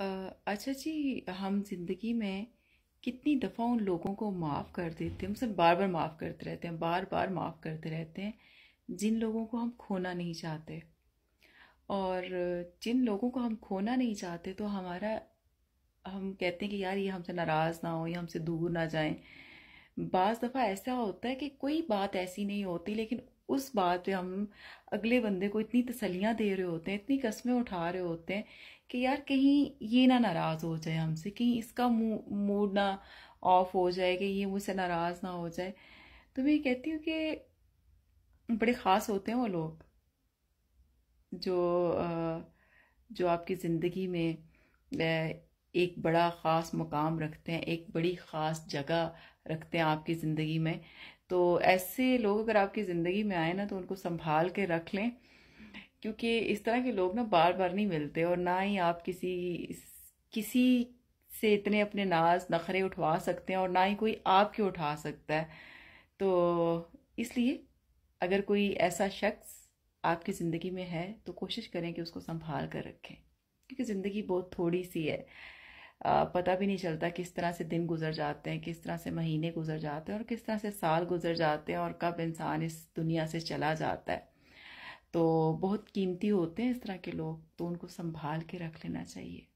अच्छा जी हम ज़िंदगी में कितनी दफ़ा उन लोगों को माफ़ कर देते हैं मतलब बार बार माफ़ करते रहते हैं बार बार माफ़ करते रहते हैं जिन लोगों को हम खोना नहीं चाहते और जिन लोगों को हम खोना नहीं चाहते तो हमारा हम कहते हैं कि यार ये हमसे नाराज़ ना हो या हमसे दूर ना जाएं बज़ दफ़ा ऐसा होता है कि कोई बात ऐसी नहीं होती लेकिन उस बात पे हम अगले बंदे को इतनी तसलियाँ दे रहे होते हैं इतनी कस्में उठा रहे होते हैं कि यार कहीं ये ना नाराज़ हो जाए हमसे कहीं इसका मूड ना ऑफ हो जाए कि ये मुझसे नाराज़ ना हो जाए तो मैं कहती हूँ कि बड़े ख़ास होते हैं वो लोग जो जो आपकी ज़िंदगी में एक बड़ा ख़ास मुकाम रखते हैं एक बड़ी ख़ास जगह रखते हैं आपकी ज़िंदगी में तो ऐसे लोग अगर आपकी ज़िंदगी में आए ना तो उनको संभाल के रख लें क्योंकि इस तरह के लोग ना बार बार नहीं मिलते और ना ही आप किसी किसी से इतने अपने नाज नखरे उठवा सकते हैं और ना ही कोई आपके उठा सकता है तो इसलिए अगर कोई ऐसा शख्स आपकी ज़िंदगी में है तो कोशिश करें कि उसको संभाल कर रखें क्योंकि ज़िंदगी बहुत थोड़ी सी है पता भी नहीं चलता किस तरह से दिन गुजर जाते हैं किस तरह से महीने गुजर जाते हैं और किस तरह से साल गुजर जाते हैं और कब इंसान इस दुनिया से चला जाता है तो बहुत कीमती होते हैं इस तरह के लोग तो उनको संभाल के रख लेना चाहिए